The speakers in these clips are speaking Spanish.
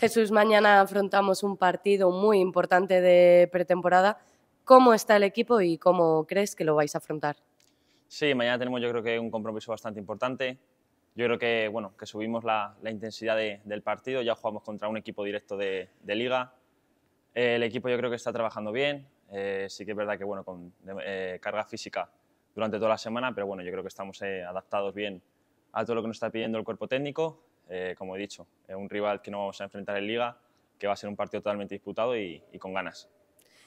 Jesús, mañana afrontamos un partido muy importante de pretemporada. ¿Cómo está el equipo y cómo crees que lo vais a afrontar? Sí, mañana tenemos yo creo que un compromiso bastante importante. Yo creo que, bueno, que subimos la, intensidad del partido, ya jugamos contra un equipo directo de, liga. el equipo yo creo que está trabajando bien, eh, sí que es verdad que bueno, con eh, carga física durante toda la semana, pero bueno, yo creo que estamos eh, adaptados bien a todo lo que nos está pidiendo el cuerpo técnico eh, como he dicho, es un rival que no vamos a enfrentar en Liga, que va a ser un partido totalmente disputado y, con ganas.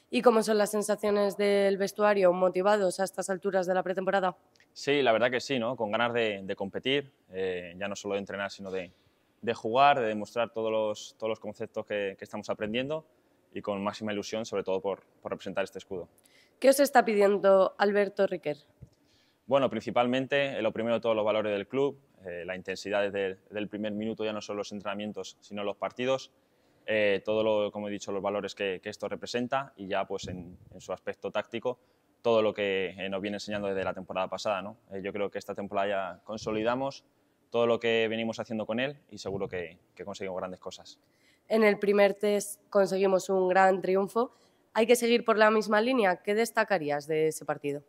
¿Y cómo son las sensaciones del vestuario, motivados a estas alturas de la pretemporada? Sí, la verdad que sí, ¿no? con ganas de, competir, eh, ya no solo de entrenar, sino de, jugar, de demostrar todos los, todos los conceptos que, estamos aprendiendo y con máxima ilusión, sobre todo por, representar este escudo. ¿Qué os está pidiendo Alberto Riquer? Bueno, principalmente, eh, lo primero, todos los valores del club, eh, la intensidad desde, el primer minuto, ya no solo los entrenamientos, sino los partidos, eh, todo lo, como he dicho, los valores que, esto representa y ya pues en, su aspecto táctico, todo lo que eh, nos viene enseñando desde la temporada pasada. Eh, yo creo que esta temporada ya consolidamos todo lo que venimos haciendo con él y seguro que, que conseguimos grandes cosas. En el primer test conseguimos un gran triunfo. Hay que seguir por la misma línea. ¿Qué destacarías de ese partido?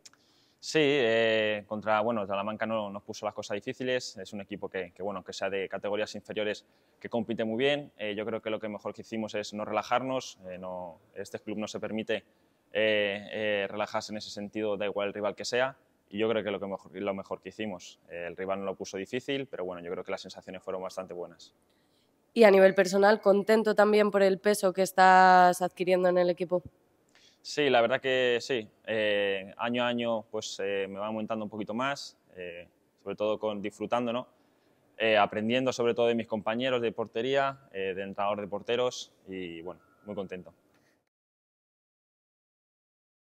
Sí, eh, contra bueno, Salamanca no nos puso las cosas difíciles. Es un equipo que, bueno, que sea de categorías inferiores, que compite muy bien. Eh, yo creo que lo que mejor que hicimos es no relajarnos. Eh, este club no se permite relajarse en ese sentido, da igual el rival que sea. Y yo creo que lo, lo mejor que hicimos. el rival no lo puso difícil, pero bueno, yo creo que las sensaciones fueron bastante buenas. Y a nivel personal, contento también por el peso que estás adquiriendo en el equipo. Sí, la verdad que sí. Eh, año a año pues, eh, me va aumentando un poquito más, eh, sobre todo con, disfrutando, aprendiendo sobre todo de mis compañeros de portería, de entrenador de porteros y bueno, muy contento.